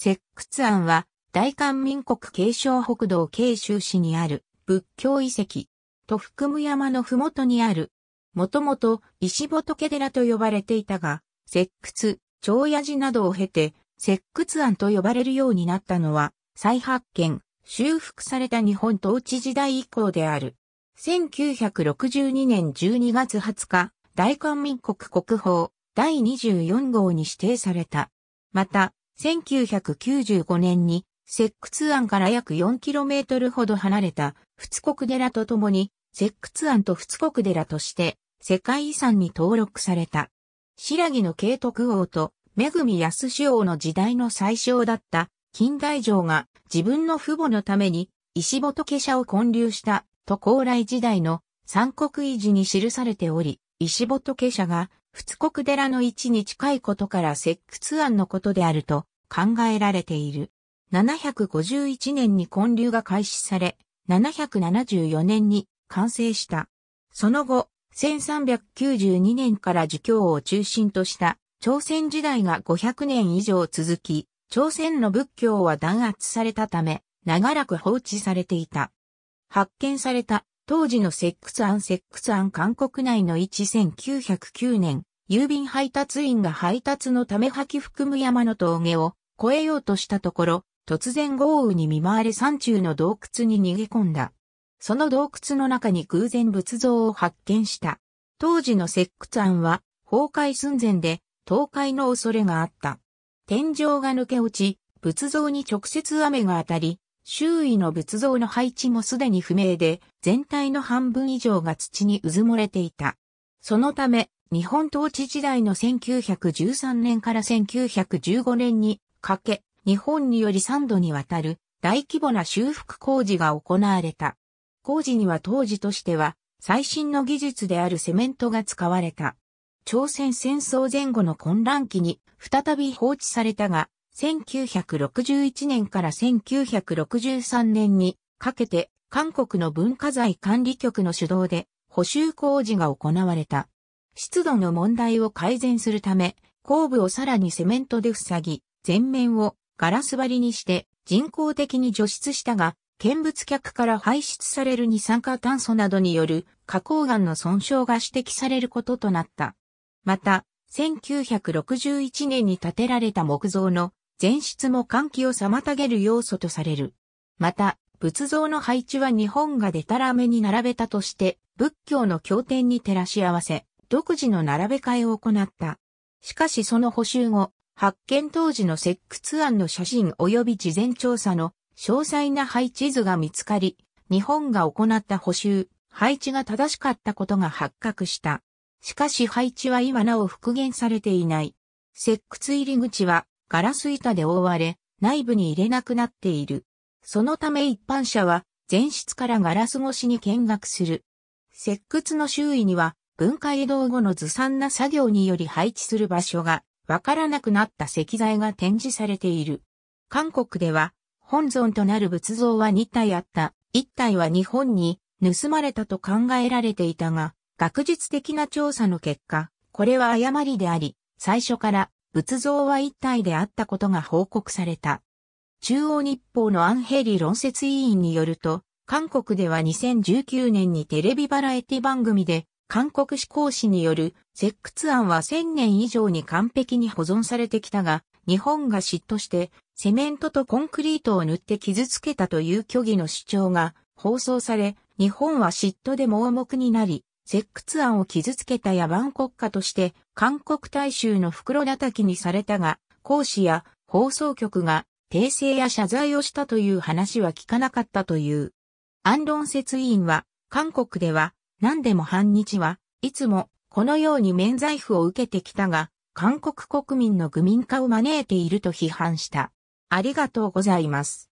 石窟庵は、大韓民国継承北道慶州市にある仏教遺跡、と含む山のふもとにある、もともと石仏寺と呼ばれていたが、石窟、長屋寺などを経て、石窟庵と呼ばれるようになったのは、再発見、修復された日本統治時代以降である。1962年12月20日、大韓民国国宝第24号に指定された。また、1995年に、石窟庵から約 4km ほど離れた、仏国寺とともに、石窟庵と仏国寺として、世界遺産に登録された。白木の慶徳王と、恵み安志王の時代の最小だった、近代城が、自分の父母のために、石仏社を建立した、と高麗時代の、三国維持に記されており、石仏社が、仏国寺の位置に近いことから石窟庵のことであると考えられている。751年に建立が開始され、774年に完成した。その後、1392年から儒教を中心とした朝鮮時代が500年以上続き、朝鮮の仏教は弾圧されたため、長らく放置されていた。発見された当時の石窟庵石窟庵韓国内の1 1909年郵便配達員が配達のため吐き含む山の峠を越えようとしたところ、突然豪雨に見舞われ山中の洞窟に逃げ込んだ。その洞窟の中に偶然仏像を発見した。当時の石窟案は崩壊寸前で倒壊の恐れがあった。天井が抜け落ち、仏像に直接雨が当たり、周囲の仏像の配置もすでに不明で、全体の半分以上が土に埋もれていた。そのため、日本統治時代の1913年から1915年にかけ、日本により3度にわたる大規模な修復工事が行われた。工事には当時としては最新の技術であるセメントが使われた。朝鮮戦争前後の混乱期に再び放置されたが、1961年から1963年にかけて韓国の文化財管理局の主導で補修工事が行われた。湿度の問題を改善するため、後部をさらにセメントで塞ぎ、前面をガラス張りにして人工的に除湿したが、見物客から排出される二酸化炭素などによる花崗岩の損傷が指摘されることとなった。また、1961年に建てられた木造の全室も換気を妨げる要素とされる。また、仏像の配置は日本がデタラメに並べたとして、仏教の経典に照らし合わせ、独自の並べ替えを行った。しかしその補修後、発見当時の石窟案の写真及び事前調査の詳細な配置図が見つかり、日本が行った補修、配置が正しかったことが発覚した。しかし配置は今なお復元されていない。石窟入り口はガラス板で覆われ、内部に入れなくなっている。そのため一般者は、全室からガラス越しに見学する。石窟の周囲には、分解移動後のずさんな作業により配置する場所がわからなくなった石材が展示されている。韓国では本尊となる仏像は2体あった。1体は日本に盗まれたと考えられていたが、学術的な調査の結果、これは誤りであり、最初から仏像は1体であったことが報告された。中央日報のアンヘリ論説委員によると、韓国では2019年にテレビバラエティ番組で韓国志向士による石窟案は1000年以上に完璧に保存されてきたが、日本が嫉妬してセメントとコンクリートを塗って傷つけたという虚偽の主張が放送され、日本は嫉妬で盲目になり、石窟案を傷つけた野蛮国家として韓国大衆の袋叩きにされたが、講師や放送局が訂正や謝罪をしたという話は聞かなかったという。安論説委員は、韓国では何でも反日はいつもこのように免罪符を受けてきたが、韓国国民の愚民化を招いていると批判した。ありがとうございます。